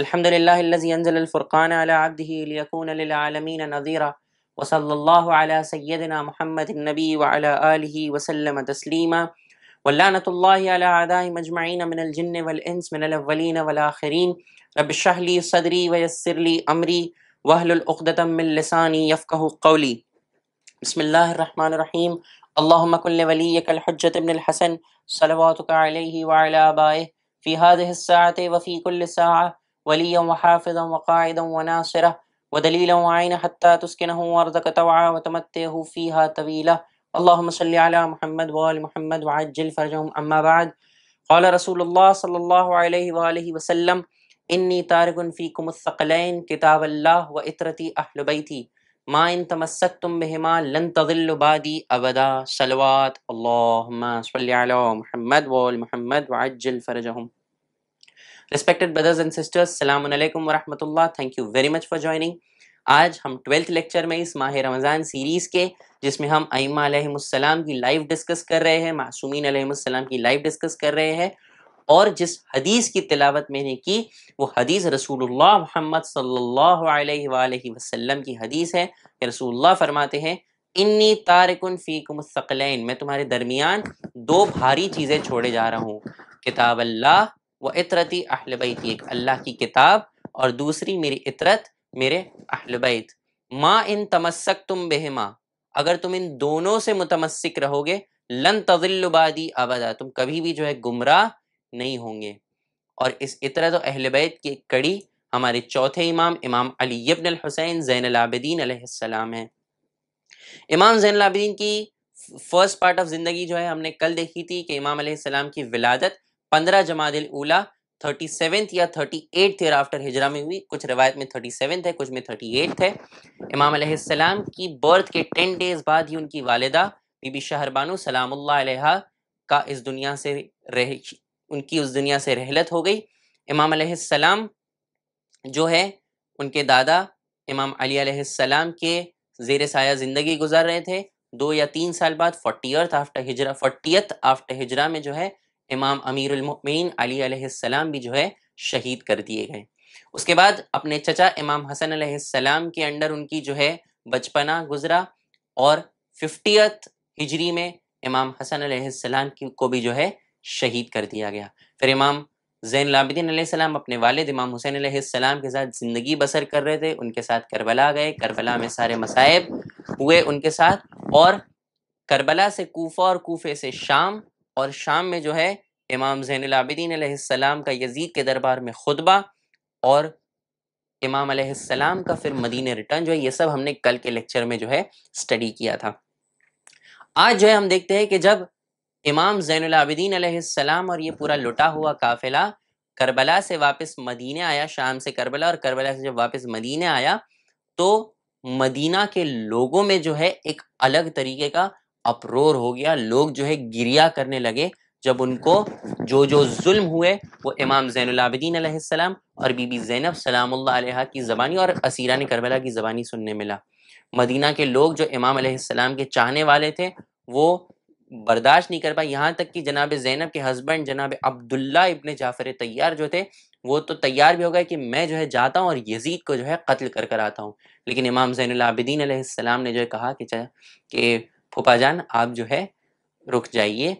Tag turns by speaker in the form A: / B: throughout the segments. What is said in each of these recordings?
A: الحمد لله الذي أنزل الفرقان على عبده ليكون للعالمين نذيرا وصلى الله على سيدنا محمد النبي وعلى آله وسلم تسليما ولعنة الله على أعدائهم أجمعين من الجن والإنس من الأولين والآخرين رب اشرح لي صدري ويسر لي أمري وهل الأقدة من لساني يفقه قولي بسم الله الرحمن الرحيم اللهم كن لوليك الحجة بن الحسن صلواتك عليه وعلى آبائه في هذه الساعة وفي كل ساعة وليا وحافظا وقاعدا وناصرا ودليلا وعينا حتى تسكنه وارضك توعى وتمتعه فيها طويلا اللهم صل على محمد وآل محمد وعجل فرجهم أما بعد قال رسول الله صلى الله عليه وآله وسلم إني تارك فيكم الثقلين كتاب الله وإطرتي أهل بيتي ما إن تمسكتم بهما لن تضل بادي أبدا صلوات اللهم صل على محمد وآل محمد وعجل فرجهم respected brothers and sisters सलामकुम वरहमतुल्ला thank you very much for joining आज हम ट्वेल्थ लेक्चर में इस माह रमज़ान सीरीज़ के जिसमें हम आईमासम की लाइव डिस्कस कर रहे हैं मासूमिनसम की लाइव डिस्कस कर रहे हैं और जिस हदीस की तिलावत मैंने की वो हदीस रसूलुल्लाह मोहम्मद सल्लल्लाहु अलैहि वसल्लम की हदीस है कि रसूलुल्लाह फरमाते हैं इन्नी तारकुन फ़ीकुम सकलैन मैं तुम्हारे दरमियान दो भारी चीज़ें छोड़े जा रहा हूँ किताब अल्लाह वह इतरती अहल एक अल्लाह की किताब और दूसरी मेरी इतरत मेरे अहलबैत माँ इन तमस्क तुम बेहमा अगर तुम इन दोनों से मुतमस्क रहोगे लन तजिल्लुबादी आबादा तुम कभी भी जो है गुमराह नहीं होंगे और इस इतरत तो अहलबैत की एक कड़ी हमारे चौथे इमाम इमाम अली इबन हुसैन जैन आसलम है इमाम जैन की फर्स्ट पार्ट ऑफ ज़िंदगी जो है हमने कल देखी थी कि इमाम सलाम की विलादत पंद्रह जमादिल उला थर्टी सेवेंथ या थर्टी एट ईयर आफ्टर हिजरा में हुई कुछ रवायत में थर्टी सेवेंथ है कुछ में थर्टी एट है इमाम अलैहिस्सलाम की बर्थ के टेन डेज बाद ही उनकी वालदा बीबी शाहरबानो अलैहा का इस दुनिया से रह उनकी उस दुनिया से रहलत हो गई इमाम अलैहिस्सलाम जो है उनके दादा इमाम अली अलैहिस्सलाम के जेर साया ज़िंदगी गुजार रहे थे दो या तीन साल बाद फोर्टी आफ्टर हिजरा फोर्टीथ आफ्टर हिजरा में जो है इमाम अमीरमिन अली सलाम भी जो है शहीद कर दिए गए उसके बाद अपने चचा इमाम हसन सलाम के अंडर उनकी जो है बचपना गुजरा और फिफ्टियत हिजरी में इमाम हसन सलाम की को भी जो है शहीद कर दिया गया फिर इमाम जैन लाबिदीन सलाम अपने वालद इमाम हुसैन आलाम के साथ ज़िंदगी बसर कर रहे थे उनके साथ करबला गए करबला में सारे मसायब हुए उनके साथ और करबला से कोफा और कोफे से शाम और शाम में जो है इमाम जैन आबिदीन सलाम का यजीद के दरबार में खुतबा और इमाम सलाम का फिर मदीन रिटर्न जो है ये सब हमने कल के लेक्चर में जो है स्टडी किया था आज जो है हम देखते हैं कि जब इमाम जैन आबिदीन सलाम और ये पूरा लुटा हुआ काफिला करबला से वापस मदीने आया शाम से करबला और करबला से जब वापस मदीने आया तो मदीना के लोगों में जो है एक अलग तरीके का अप्रोर हो गया लोग जो है गिरिया करने लगे जब उनको जो जो जुल्म हुए वो इमाम जैनलाबद्दीन सलाम और बीबी जैनब सलाम्ला की ज़बानी और असीरा ने करबला की ज़बानी सुनने मिला मदीना के लोग जो इमाम सलाम के चाहने वाले थे वो बर्दाश्त नहीं कर पाए यहाँ तक कि जनाब जैनब के हस्बैंड जनाब अब्दुल्ला इबन जाफर तैयार जो थे वो तो तैयार भी हो गए कि मैं जो है जाता हूँ और यजीद को जो है कत्ल कर कर आता हूँ लेकिन इमाम जैनलाबद्दीन सलाम ने जो है कहा कि कि फूफा जान आप जो है रुक जाइए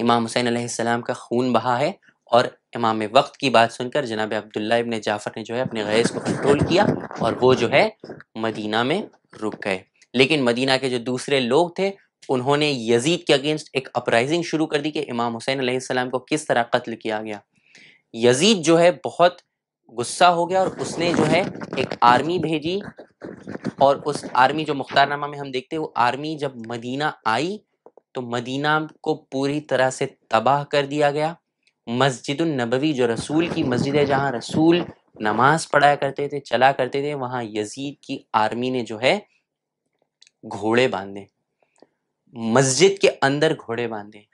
A: इमाम हुसैन सलाम का खून बहा है और इमाम वक्त की बात सुनकर जनाब अब्दुल्ला इबन जाफ़र ने जो है अपने गैस को कंट्रोल किया और वो जो है मदीना में रुक गए लेकिन मदीना के जो दूसरे लोग थे उन्होंने यजीद के अगेंस्ट एक अपराइजिंग शुरू कर दी कि इमाम हुसैन सलाम को किस तरह कत्ल किया गया यजीद जो है बहुत गुस्सा हो गया और उसने जो है एक आर्मी भेजी और उस आर्मी जो मुख्तारनामा में हम देखते हैं वो आर्मी जब मदीना आई तो मदीना को पूरी तरह से तबाह कर दिया गया मस्जिद नबवी जो रसूल की मस्जिद है जहाँ रसूल नमाज पढ़ाया करते थे चला करते थे वहाँ यजीद की आर्मी ने जो है घोड़े बांधे मस्जिद के अंदर घोड़े बांधे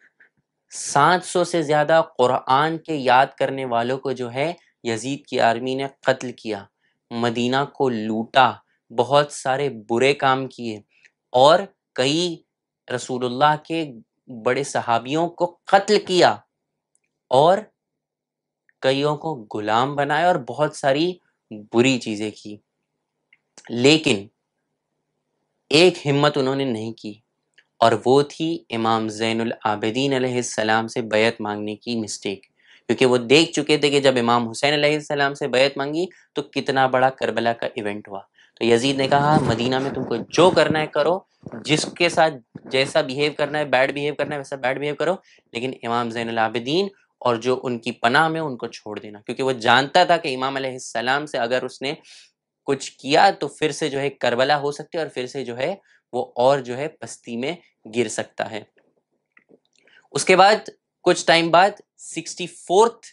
A: 700 से ज़्यादा कुरान के याद करने वालों को जो है यजीद की आर्मी ने कत्ल किया मदीना को लूटा बहुत सारे बुरे काम किए और कई रसूलुल्लाह के बड़े सहाबियों को कत्ल किया और कईयों को गुलाम बनाया और बहुत सारी बुरी चीज़ें की लेकिन एक हिम्मत उन्होंने नहीं की और वो थी इमाम जैन आबिदीन सलाम से बैत मांगने की मिस्टेक क्योंकि वो देख चुके थे कि जब इमाम हुसैन सलाम से बैत मांगी तो कितना बड़ा करबला का इवेंट हुआ तो यजीद ने कहा मदीना में तुमको जो करना है करो जिसके साथ जैसा बिहेव करना है बैड बिहेव करना है वैसा बैड बिहेव करो लेकिन इमाम जैन अलाबिदीन और जो उनकी पनाह में उनको छोड़ देना क्योंकि वो जानता था कि इमाम सलाम से अगर उसने कुछ किया तो फिर से जो है करबला हो सकती है और फिर से जो है वो और जो है पस्ती में गिर सकता है उसके बाद कुछ टाइम बाद सिक्सटी फोर्थ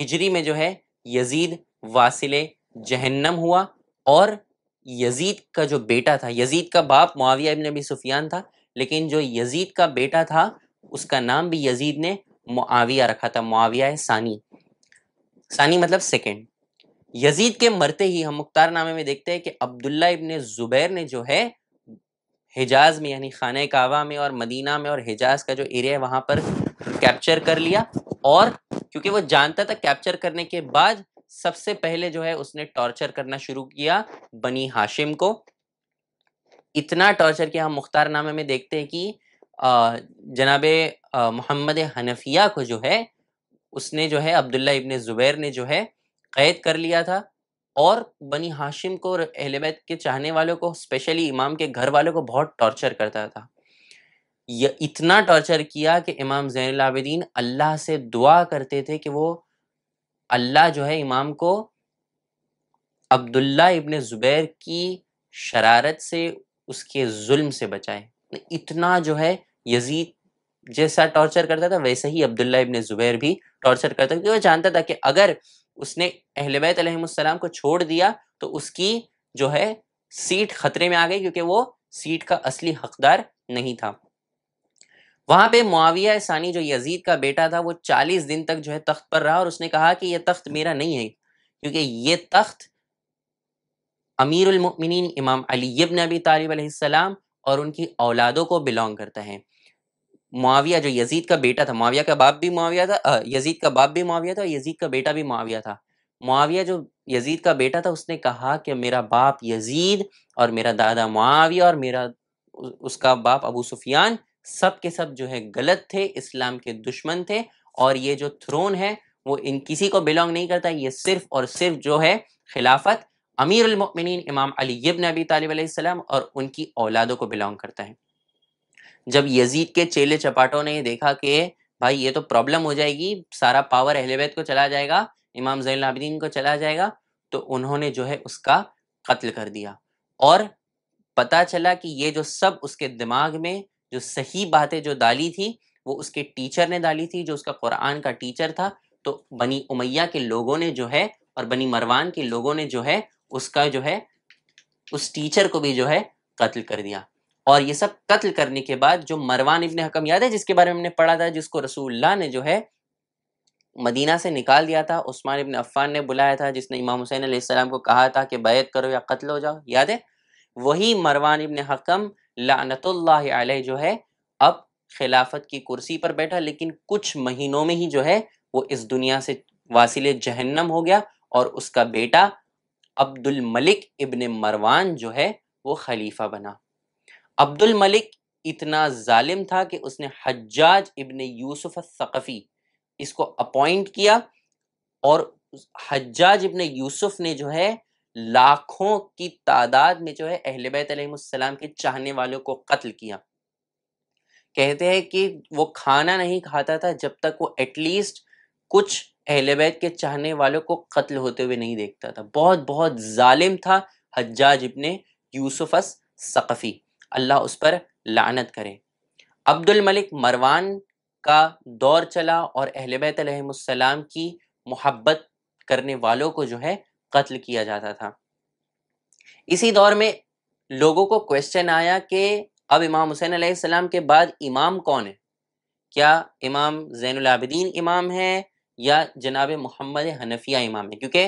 A: हिजरी में जो है यजीद वासिले जहन्नम हुआ और यजीद का जो बेटा था यजीद का बाप मुआविया इबन अबी सुफियान था लेकिन जो यजीद का बेटा था उसका नाम भी यजीद ने मुआविया रखा था मुआविया सानी सानी मतलब सेकेंड यजीद के मरते ही हम मुख्तार नामे में देखते हैं कि अब्दुल्ला इबन जुबैर ने जो है हिजाज में यानी खाने कावा में और मदीना में और हिजाज का जो एरिया है वहाँ पर कैप्चर कर लिया और क्योंकि वो जानता था कैप्चर करने के बाद सबसे पहले जो है उसने टॉर्चर करना शुरू किया बनी हाशिम को इतना टॉर्चर किया हम मुख्तारनामे में देखते हैं कि जनाब मोहम्मद हनफिया को जो है उसने जो है अब्दुल्ला इबन ज़ुबैर ने जो है कैद कर लिया था और बनी हाशिम को अहलबैत के चाहने वालों को स्पेशली इमाम के घर वालों को बहुत टॉर्चर करता था इतना टॉर्चर किया कि इमाम जैन आबदीन अल्लाह से दुआ करते थे कि वो अल्लाह जो है इमाम को अब्दुल्ला इबन ज़ुबैर की शरारत से उसके जुल्म से बचाए इतना जो है यजीद जैसा टॉर्चर करता था वैसे ही अब्दुल्ला इबन ज़ुबैर भी टॉर्चर करता था क्योंकि वह जानता था कि अगर उसने अहलबैत को छोड़ दिया तो उसकी जो है सीट खतरे में आ गई क्योंकि वो सीट का असली हकदार नहीं था वहां पे मुआविया सानी जो यजीद का बेटा था वो चालीस दिन तक जो है तख्त पर रहा और उसने कहा कि यह तख्त मेरा नहीं है क्योंकि ये तख्त अमीर इमाम अली इब्न अबी और उनकी औलादों को बिलोंग करता है मुआविया जो यजीद का बेटा था मुआविया का बाप भी मुआविया था यजीद का बाप भी मुआविया था और यजीद का बेटा भी मुआविया था मुआविया जो यजीद का बेटा था उसने कहा कि मेरा बाप यजीद और मेरा दादा मुआविया और मेरा उसका बाप अबू सुफियान सब के सब जो है गलत थे इस्लाम के दुश्मन थे और ये जो थ्रोन है वो इन किसी को बिलोंग नहीं करता ये सिर्फ और सिर्फ जो है खिलाफत अमीर उलमिन इमाम अली इब्न अबी तालब और उनकी औलादों को बिलोंग करता है जब यजीद के चेले चपाटों ने देखा कि भाई ये तो प्रॉब्लम हो जाएगी सारा पावर अहलेबैत को चला जाएगा इमाम जैन आबदीन को चला जाएगा तो उन्होंने जो है उसका कत्ल कर दिया और पता चला कि ये जो सब उसके दिमाग में जो सही बातें जो डाली थी वो उसके टीचर ने डाली थी जो उसका कुरान का टीचर था तो बनी उमैया के लोगों ने जो है और बनी मरवान के लोगों ने जो है उसका जो है उस टीचर को भी जो है कत्ल कर दिया और ये सब कत्ल करने के बाद जो मरवान इबन हकम याद है जिसके बारे में हमने पढ़ा था जिसको रसूल्ला ने जो है मदीना से निकाल दिया था उस्मान इबन अफ़ान ने बुलाया था जिसने इमाम हुसैन आसमाम को कहा था कि बैत करो या कत्ल हो जाओ याद है वही मरवान इबन हकम लानतल्ल जो है अब खिलाफत की कुर्सी पर बैठा लेकिन कुछ महीनों में ही जो है वो इस दुनिया से वासिल जहन्नम हो गया और उसका बेटा अब्दुल मलिक इबन मरवान जो है वो खलीफा बना अब्दुल मलिक इतना जालिम था कि उसने हज्जाज इबन यूसुफ सकफ़ी इसको अपॉइंट किया और हज्जाज इबन यूसुफ ने जो है लाखों की तादाद में जो है अहल बैतम के चाहने वालों को कत्ल किया कहते हैं कि वो खाना नहीं खाता था जब तक वो एटलीस्ट कुछ अहले बैत के चाहने वालों को कत्ल होते हुए नहीं देखता था बहुत बहुत जालिम था हज्जाज इबन यूसुफस सकफ़ी अल्लाह उस पर लानत करे अब्दुल मलिक मरवान का दौर चला और अहल बैतम की मोहब्बत करने वालों को जो है कत्ल किया जाता था इसी दौर में लोगों को क्वेश्चन आया कि अब इमाम हुसैन सलाम के बाद इमाम कौन है क्या इमाम जैनलाबिदीन इमाम है या जनाब मोहम्मद हनफिया इमाम है क्योंकि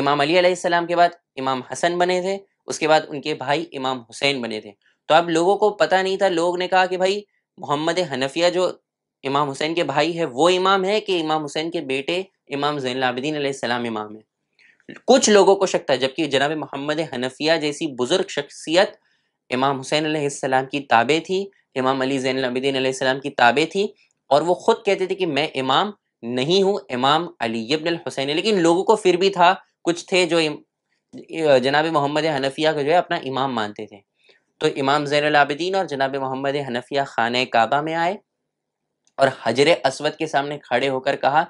A: इमाम अली सलाम के बाद इमाम हसन बने थे उसके बाद उनके भाई इमाम हुसैन बने थे तो अब लोगों को पता नहीं था लोग ने कहा कि भाई मोहम्मद हनफिया जो इमाम हुसैन के भाई है वो इमाम है कि इमाम हुसैन के बेटे इमाम जैनलाबिदीन सलाम इमाम है कुछ लोगों को शक था जबकि जनाब मोहम्मद हनफिया जैसी बुजुर्ग शख्सियत इमाम हुसैन आसमाम की ताबे थी इमाम अली जैन अबिदीन सलाम की ताबे थी और वो खुद कहते थे कि मैं इमाम नहीं हूँ इमाम अली इबन हुसैन लेकिन लोगों को फिर भी था कुछ थे जो जनाब मोहम्मद हनफिया को जो है अपना इमाम मानते थे तो इमाम जैन आबिदीन और जनाब मोहम्मद हनफिया खान काबा में आए और हजर असवद के सामने खड़े होकर कहा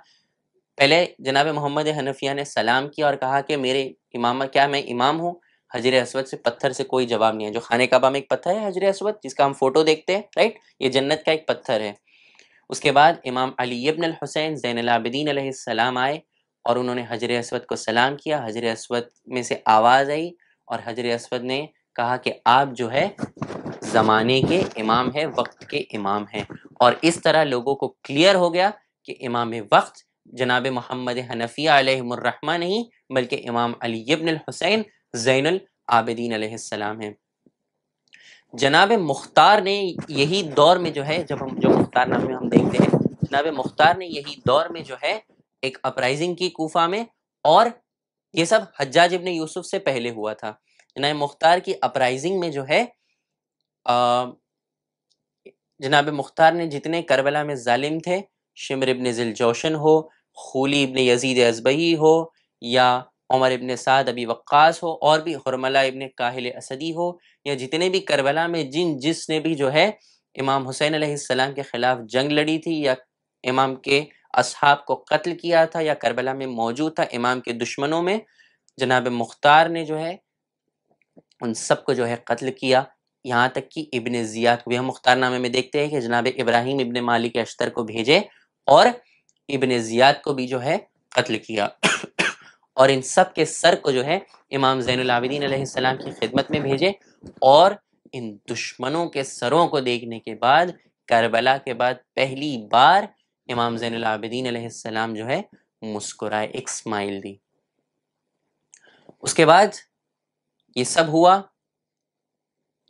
A: पहले जनाब मोहम्मद हनफिया ने सलाम किया और कहा कि मेरे इमाम क्या मैं इमाम हूँ हजर असवद से पत्थर से कोई जवाब नहीं है जो खाने काबा में एक पत्थर है हजर असवद जिसका हम फोटो देखते हैं राइट ये जन्नत का एक पत्थर है उसके बाद इमाम अली इब्न हुसैन जैन आबदीन सलाम आए और उन्होंने हजर असवद को सलाम किया हजर असवद में से आवाज़ आई और हजर असवद ने कहा कि आप जो है ज़माने के इमाम है वक्त के इमाम हैं और इस तरह लोगों को क्लियर हो गया कि इमाम वक्त जनाब मोहम्मद हनफ़ी नहीं बल्कि इमाम अली इब्न हुसैन ज़ैन आबदीन आसमाम हैं जनाब मुख्तार ने यही दौर में जो है जब हम जो मुख्तार नाम में हम देखते हैं जनाब मुख्तार ने यही दौर में जो है एक अपराइजिंग की कोफा में और ये सब हज्जाज इबन यूसुफ से पहले हुआ था जनाब मुख्तार की अपराइजिंग में जो है जनाब मुख्तार ने जितने करबला में जालिम थे शिमर इबन जिल जोशन हो खूली इबन यजीद अजबई हो या उमर इबन साद अबी वक्स हो और भी हरमला इबन काहिल असदी हो या जितने भी करबला में जिन जिसने भी जो है इमाम हुसैन आसमाम के ख़िलाफ़ जंग लड़ी थी या इमाम के असहाब को कत्ल किया था या करबला में मौजूद था इमाम के दुश्मनों में जनाब मुख्तार ने जो है उन सब को जो है कत्ल किया यहाँ तक कि इबन ज़ियाद को भी हम नामे में देखते हैं कि जनाब इब्राहिम इबन मालिक अश्तर को भेजे और इबन ज़ियाद को भी जो है कत्ल किया और इन सब के सर को जो है इमाम जैनआबिदीन सलाम की खिदमत में भेजे और इन दुश्मनों के सरों को देखने के बाद करबला के बाद पहली बार इमाम जैनआबिदीन सलाम जो है मुस्कुराए एक स्माइल दी उसके बाद ये सब हुआ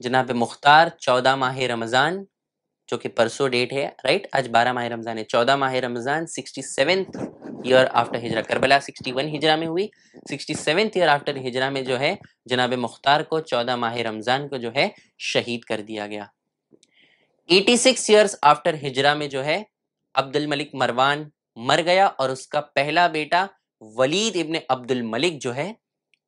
A: जनाब मुख्तार चौदह माह रमज़ान जो कि परसों डेट है राइट आज बारह माह रमज़ान है चौदह माह रमज़ान सिक्सटी ईयर आफ्टर हिजरा करबला सिक्सटी वन हिजरा में हुई सिक्सटी ईयर आफ्टर हिजरा में जो है जनाब मुख्तार को चौदह माह रमज़ान को जो है शहीद कर दिया गया एटी सिक्स ईयर्स आफ्टर हिजरा में जो है अब्दुल मलिक मरवान मर गया और उसका पहला बेटा वलीद इबन अब्दुल मलिक जो है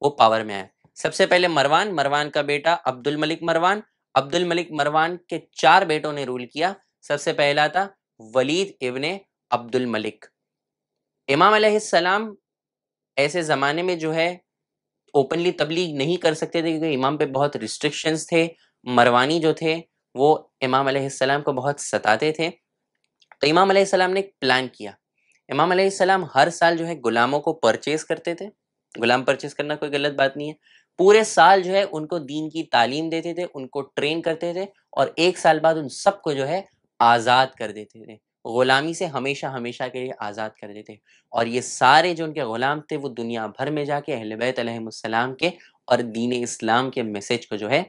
A: वो पावर में आया सबसे पहले मरवान मरवान का बेटा अब्दुल मलिक मरवान अब्दुल मलिक मरवान के चार बेटों ने रूल किया सबसे पहला था वलीद इबन अब्दुल मलिक इमाम सलाम ऐसे ज़माने में जो है ओपनली तबलीग नहीं कर सकते थे क्योंकि इमाम पे बहुत रिस्ट्रिक्शंस थे मरवानी जो थे वो इमाम सलाम को बहुत सताते थे तो इमाम सलाम ने एक प्लान किया इमाम सलाम हर साल जो है गुलामों को परचेज करते थे गुलाम परचेज करना कोई गलत बात नहीं है पूरे साल जो है उनको दीन की तालीम देते थे उनको ट्रेन करते थे और एक साल बाद उन सबको जो है आज़ाद कर देते थे ग़ुलामी से हमेशा हमेशा के लिए आज़ाद कर देते और ये सारे जो उनके ग़ुलाम थे वो दुनिया भर में जाके अहल बैतम के और दीन इस्लाम के मैसेज को जो है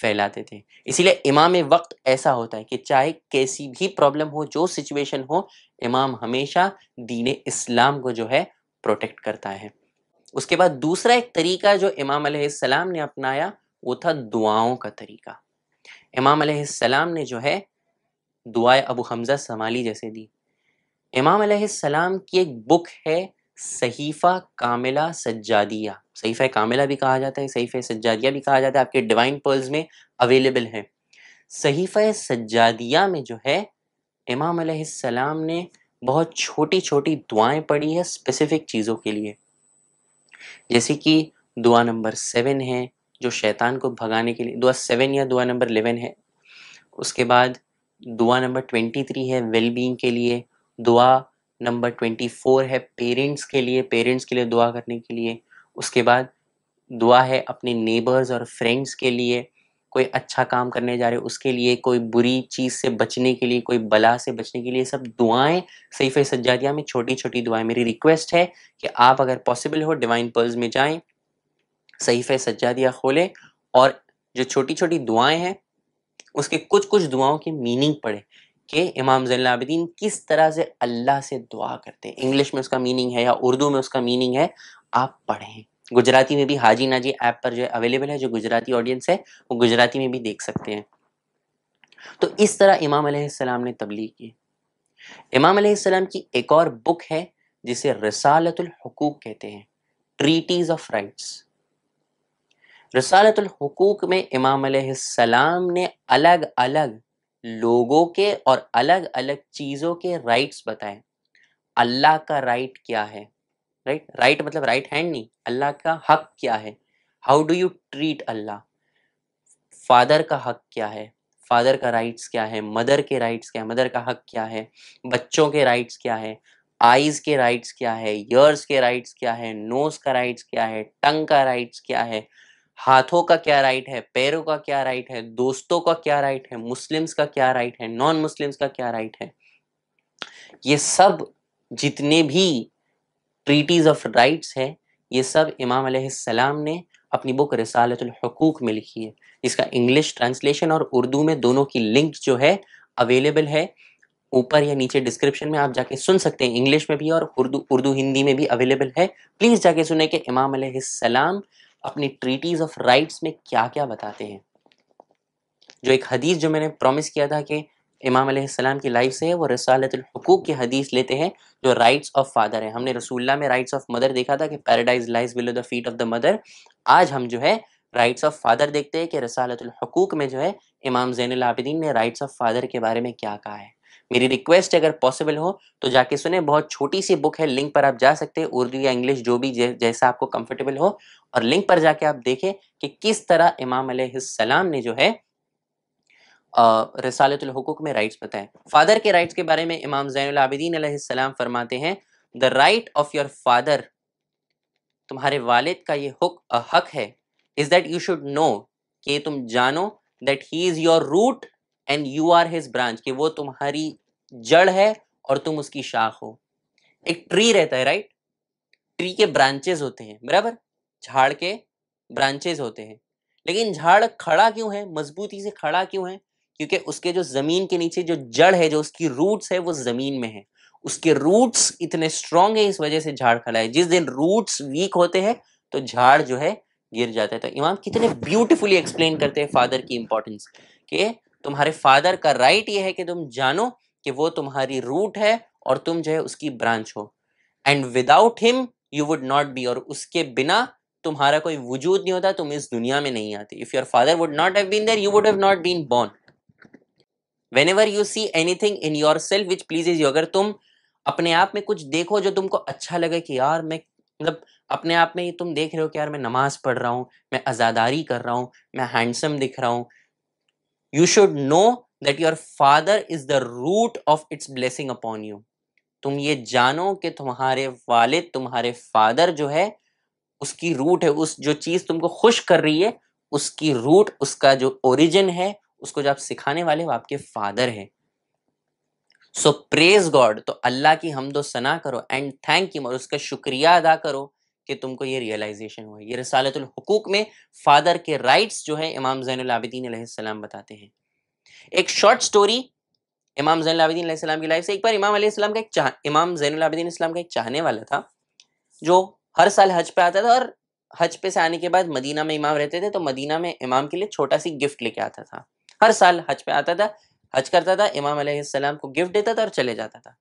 A: फैलाते थे इसीलिए इमाम वक्त ऐसा होता है कि चाहे कैसी भी प्रॉब्लम हो जो सिचुएशन हो इमाम हमेशा दीन इस्लाम को जो है प्रोटेक्ट करता है उसके बाद दूसरा एक तरीका जो इमाम सलाम ने अपनाया वो था दुआओं का तरीका इमाम सलाम ने जो है दुआए अबू हमज़ा समाली जैसे दी इमाम सलाम की एक बुक है सहीफ़ा कामिला सज्जादिया सहीफा कामिला भी कहा जाता है सहीफ़ सज्जादिया भी कहा जाता है आपके डिवाइन पर्ल्स में अवेलेबल है सहीफ़ सज्जादिया में जो है इमाम सलाम ने बहुत छोटी छोटी दुआएं पढ़ी है स्पेसिफ़िक चीज़ों के लिए जैसे कि दुआ नंबर सेवन है जो शैतान को भगाने के लिए दुआ सेवन या दुआ नंबर एलेवन है उसके बाद दुआ नंबर ट्वेंटी थ्री है वेलबींग के लिए दुआ नंबर ट्वेंटी फोर है पेरेंट्स के लिए पेरेंट्स के लिए दुआ करने के लिए उसके बाद दुआ है अपने नेबर्स और फ्रेंड्स के लिए कोई अच्छा काम करने जा रहे हो उसके लिए कोई बुरी चीज़ से बचने के लिए कोई बला से बचने के लिए सब दुआएं सईफ़ सज्जादिया में छोटी छोटी दुआएं मेरी रिक्वेस्ट है कि आप अगर पॉसिबल हो डिवाइन पर्ल्स में जाएं फे सज्जादिया खोलें और जो छोटी छोटी दुआएं हैं उसके कुछ कुछ दुआओं के मीनिंग पढ़े कि इमाम जैनलाबद्दीन किस तरह से अल्लाह से दुआ करते हैं इंग्लिश में उसका मीनिंग है या उर्दू में उसका मीनिंग है आप पढ़ें गुजराती में भी हाजी नाजी ऐप पर जो है अवेलेबल है जो गुजराती ऑडियंस है वो गुजराती में भी देख सकते हैं तो इस तरह इमाम अलैहिस्सलाम ने तबलीग की इमाम अलैहिस्सलाम की एक और बुक है जिसे रसालतुल हुकूक कहते हैं ट्रीटीज ऑफ राइट्स रसालतुल हुकूक में इमाम अलैहिस्सलाम ने अलग अलग लोगों के और अलग अलग चीज़ों के राइट्स बताए अल्लाह का राइट क्या है राइट राइट मतलब राइट हैंड नहीं अल्लाह का हक क्या है हाउ डू यू ट्रीट अल्लाह फादर का हक क्या है फादर का राइट्स क्या है मदर के राइट्स क्या है मदर का हक क्या है बच्चों के राइट्स क्या है आईज के राइट्स क्या है ईयर्स के राइट्स क्या है नोज का राइट्स क्या है टंग का राइट्स क्या है हाथों का क्या राइट है पैरों का क्या राइट है दोस्तों का क्या राइट है मुस्लिम्स का क्या राइट है नॉन मुस्लिम्स का क्या राइट है ये सब जितने भी ट्रीटीज ऑफ राइट्स है ये सब इमाम सलाम ने अपनी बुक रसालतुलहकूक में लिखी है इसका इंग्लिश ट्रांसलेशन और उर्दू में दोनों की लिंक जो है अवेलेबल है ऊपर या नीचे डिस्क्रिप्शन में आप जाके सुन सकते हैं इंग्लिश में भी और उर्दू उर्दू हिंदी में भी अवेलेबल है प्लीज़ जाके सुने कि इमाम सलाम अपनी ट्रीटीज ऑफ राइट्स में क्या क्या बताते हैं जो एक हदीस जो मैंने प्रॉमिस किया था कि इमाम अलैहिस्सलाम की लाइफ से है वो रसालतलहकूक़ की हदीस लेते हैं जो राइट्स ऑफ फादर है हमने रसूल्ला में राइट्स ऑफ मदर देखा था कि paradise lies below the feet of the mother आज हम जो है राइट्स ऑफ फादर देखते हैं कि रसालतलहकूक़ में जो है इमाम जैन आबिदीन ने राइट्स ऑफ फादर के बारे में क्या कहा है मेरी रिक्वेस्ट अगर पॉसिबल हो तो जाके सुने बहुत छोटी सी बुक है लिंक पर आप जा सकते हैं उर्दू या इंग्लिश जो भी जैसा आपको कंफर्टेबल हो और लिंक पर जाके आप देखें कि किस तरह इमाम अलैहिस्सलाम ने जो है हुकूक में राइट्स बताए फादर के राइट्स के बारे में इमाम आबिदीन अलैहिस्सलाम फरमाते हैं the right of your father तुम्हारे वालिद का ये हुक हक है is that you should know कि तुम जानो that he is your root and you are his branch कि वो तुम्हारी जड़ है और तुम उसकी शाख हो एक ट्री रहता है राइट ट्री के ब्रांचेस होते हैं बराबर झाड़ के ब्रांचेस होते हैं लेकिन झाड़ खड़ा क्यों है मजबूती से खड़ा क्यों है क्योंकि उसके जो ज़मीन के नीचे जो जड़ है जो उसकी रूट्स है वो ज़मीन में है उसके रूट्स इतने स्ट्रांग है इस वजह से झाड़ खड़ा है जिस दिन रूट्स वीक होते हैं तो झाड़ जो है गिर जाता है तो इमाम कितने ब्यूटीफुली एक्सप्लेन करते हैं फादर की इंपॉर्टेंस के तुम्हारे फादर का राइट ये है कि तुम जानो कि वो तुम्हारी रूट है और तुम जो है उसकी ब्रांच हो and without him you would not be और उसके बिना तुम्हारा कोई वजूद नहीं होता तुम इस दुनिया में नहीं आते if your father would not have been there you would have not been born whenever you see anything in yourself which pleases you अगर तुम अपने आप में कुछ देखो जो तुमको अच्छा लगे कि यार मैं मतलब अपने आप में तुम देख रहे हो कि यार मैं नमाज पढ़ रहा हूँ मैं आज़ादारी कर रहा हूँ मैं हैंडसम दिख रहा हूँ you should know that your father is the root of its blessing upon you तुम ये जानो कि तुम्हारे वालिद तुम्हारे फादर जो है उसकी रूट है उस जो चीज़ तुमको खुश कर रही है उसकी रूट उसका जो ओरिजिन है उसको जो आप सिखाने वाले हो आपके फादर हैं सो प्रेज गॉड तो अल्लाह की हम दो सना करो एंड थैंक यू और उसका शुक्रिया अदा करो कि तुमको ये रियलाइजेशन हुआ ये रसालतुल हुकूक में फादर के राइट्स जो है इमाम जैन आबिदीन बताते हैं एक शॉर्ट स्टोरी इमाम जैन आबिदीन की लाइफ से एक बार इमाम आसलम का एक चाह इमाम जैन आबिदीन इस्लाम का एक चाहने वाला था जो हर साल हज पे आता था और हज पे से आने के बाद मदीना में इमाम रहते थे तो मदीना में इमाम के लिए छोटा सी गिफ्ट लेके आता था हर साल हज पे आता था हज करता था इमाम अलैहिस्सलाम को गिफ्ट देता था और चले जाता था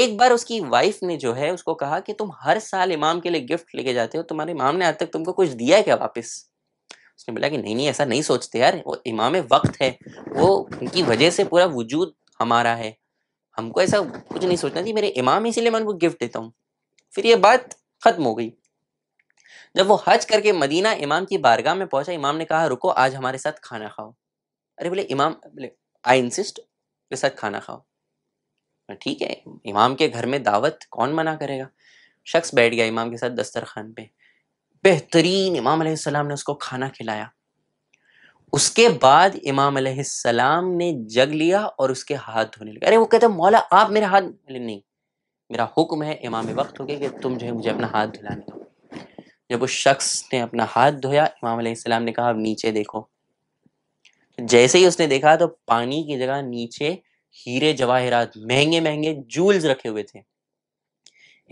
A: एक बार उसकी वाइफ ने जो है उसको कहा कि तुम हर साल इमाम के लिए गिफ्ट लेके जाते हो तुम्हारे इमाम ने आज तक तुमको कुछ दिया है क्या वापस उसने बोला कि नहीं नहीं ऐसा नहीं सोचते यार वो इमाम वक्त है वो उनकी वजह से पूरा वजूद हमारा है हमको ऐसा कुछ नहीं सोचना थी मेरे इमाम इसीलिए मैं उनको गिफ्ट देता हूँ फिर ये बात खत्म हो गई जब वो हज करके मदीना इमाम की बारगाह में पहुंचा इमाम ने कहा रुको आज हमारे साथ खाना खाओ अरे बोले इमाम बोले आई इंसिस्ट के साथ खाना खाओ ठीक है इमाम के घर में दावत कौन मना करेगा शख्स बैठ गया इमाम के साथ दस्तरखान पे बेहतरीन इमाम अलैहिस्सलाम ने उसको खाना खिलाया उसके बाद इमाम अलैहिस्सलाम ने जग लिया और उसके हाथ धोने लगे अरे वो कहते मौला आप मेरे हाथ नहीं मेरा हुक्म है इमाम वक्त हो गया कि तुम जो है मुझे अपना हाथ धुलाने दो जब उस शख्स ने अपना हाथ धोया इमाम अलैहिस्सलाम ने कहा नीचे देखो जैसे ही उसने देखा तो पानी की जगह नीचे हीरे जवाहरात महंगे महंगे जूल्स रखे हुए थे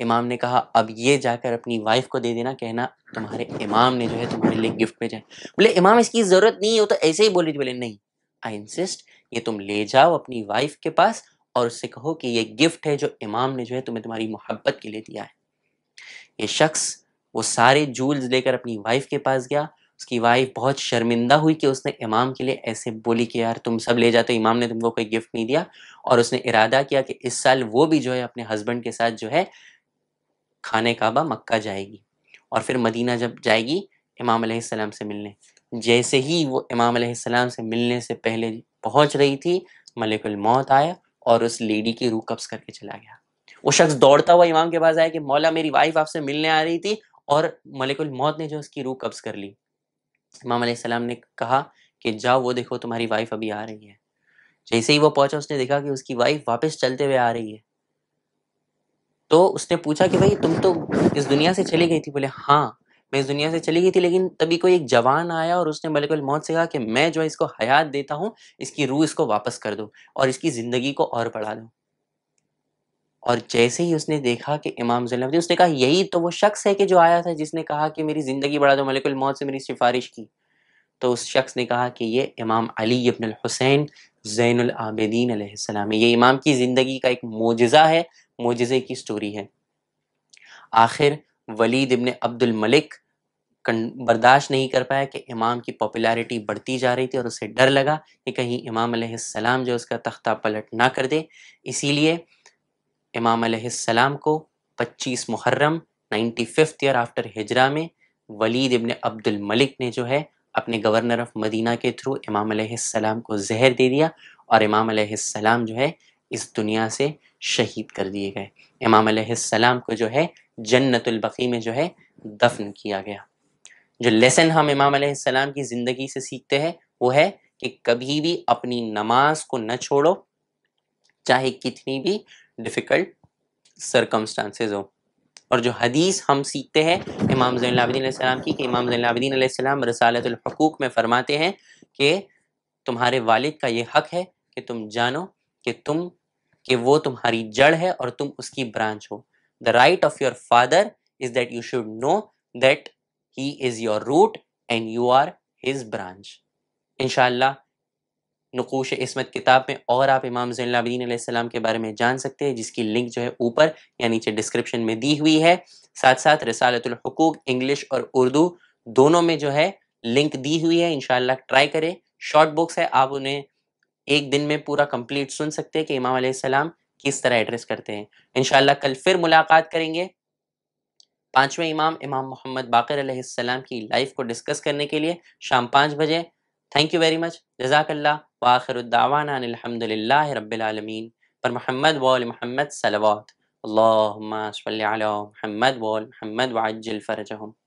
A: इमाम ने कहा अब ये जाकर अपनी वाइफ को दे देना कहना तुम्हारे इमाम ने जो है तुम्हारे लिए गिफ्ट भेजा बोले इमाम इसकी ज़रूरत नहीं है वो तो ऐसे ही बोले बोले नहीं आई इंसिस्ट ये तुम ले जाओ अपनी वाइफ के पास और उससे कहो कि ये गिफ्ट है जो इमाम ने जो है तुम्हें तुम्हारी मोहब्बत के लिए दिया है ये शख्स वो सारे जूल्स लेकर अपनी वाइफ के पास गया उसकी वाइफ बहुत शर्मिंदा हुई कि उसने इमाम के लिए ऐसे बोली कि यार तुम सब ले जाते हो इमाम ने तुमको कोई गिफ्ट नहीं दिया और उसने इरादा किया कि इस साल वो भी जो है अपने हस्बैंड के साथ जो है खाने काबा मक्का जाएगी और फिर मदीना जब जाएगी इमाम सलाम से मिलने जैसे ही वो इमाम सलाम से मिलने से पहले पहुंच रही थी मलिकुल मौत आया और उस लेडी की रूह कब्ज करके चला गया वो शख्स दौड़ता हुआ इमाम के पास आया कि मौला मेरी वाइफ आपसे मिलने आ रही थी और मलिकुल मौत ने जो उसकी रूह कब्ज कर ली इमाम सलाम ने कहा कि जाओ वो देखो तुम्हारी वाइफ अभी आ रही है जैसे ही वो पहुंचा उसने देखा कि उसकी वाइफ वापस चलते हुए आ रही है तो उसने पूछा कि भाई तुम तो इस दुनिया से चली गई थी बोले हाँ मैं इस दुनिया से चली गई थी लेकिन तभी कोई एक जवान आया और उसने बल्कि मौत से कहा कि मैं जो इसको हयात देता हूँ इसकी रूह इसको वापस कर दो और इसकी ज़िंदगी को और बढ़ा दो और जैसे ही उसने देखा कि इमाम जैनलबदी मतलब उसने कहा यही तो वो शख्स है कि जो आया था जिसने कहा कि मेरी ज़िंदगी बढ़ा दो मलिकुल मौत से मेरी सिफारिश की तो उस शख्स ने कहा कि ये इमाम अली इबन हुसैन ज़ैनआबदीन आसमाम ये इमाम की ज़िंदगी का एक मोजा है मोजे की स्टोरी है आखिर वलीद इबन अब्दुल मलिक बर्दाश्त नहीं कर पाया कि इमाम की पॉपुलैरिटी बढ़ती जा रही थी और उसे डर लगा कि कहीं इमाम जो उसका तख्ता पलट ना कर दे इसीलिए इमाम अलैहिस्सलाम को 25 मुहर्रम नाइन्टी फिफ्थ ईयर आफ्टर हिजरा में वलीद इब्ने अब्दुल मलिक ने जो है अपने गवर्नर ऑफ मदीना के थ्रू इमाम अलैहिस्सलाम को जहर दे दिया और इमाम अलैहिस्सलाम जो है इस दुनिया से शहीद कर दिए गए इमाम अलैहिस्सलाम को जो है जन्नतुलबकी में जो है दफन किया गया जो लेसन हम इमाम अलैहिस्सलाम की ज़िंदगी से सीखते हैं वो है कि कभी भी अपनी नमाज को न छोड़ो चाहे कितनी भी डिफ़िकल्ट सरकमस्टांसेज हो और जो हदीस हम सीखते हैं इमाम जैनलाबद्दीन की कि इमाम जैनलाबद्दीन रसालतुलहकूक में फ़रमाते हैं कि तुम्हारे वालिद का ये हक़ है कि तुम जानो कि तुम कि वो तुम्हारी जड़ है और तुम उसकी ब्रांच हो the right of your father is that you should know that he is your root and you are his branch इनशाला नकोश इसमत किताब में और आप इमाम ज़ैनलाबदीन के बारे में जान सकते हैं जिसकी लिंक जो है ऊपर या नीचे डिस्क्रिप्शन में दी हुई है साथ साथ रसालतुलहकूक इंग्लिश और उर्दू दोनों में जो है लिंक दी हुई है इन ट्राई करें शॉर्ट बुक्स है आप उन्हें एक दिन में पूरा कंप्लीट सुन सकते हैं कि इमाम आलाम किस तरह एड्रेस करते हैं इन कल फिर मुलाकात करेंगे पाँचवें इमाम इमाम मोहम्मद बाकर की लाइफ को डिस्कस करने के लिए शाम पाँच बजे Thank you very much. Jazakallah wa akhiru da'wana hamdulillahi rabbil alameen. ali Muhammad salawat Allahumma صلوات ala Muhammad wa ali Muhammad wa وعجل فرجهم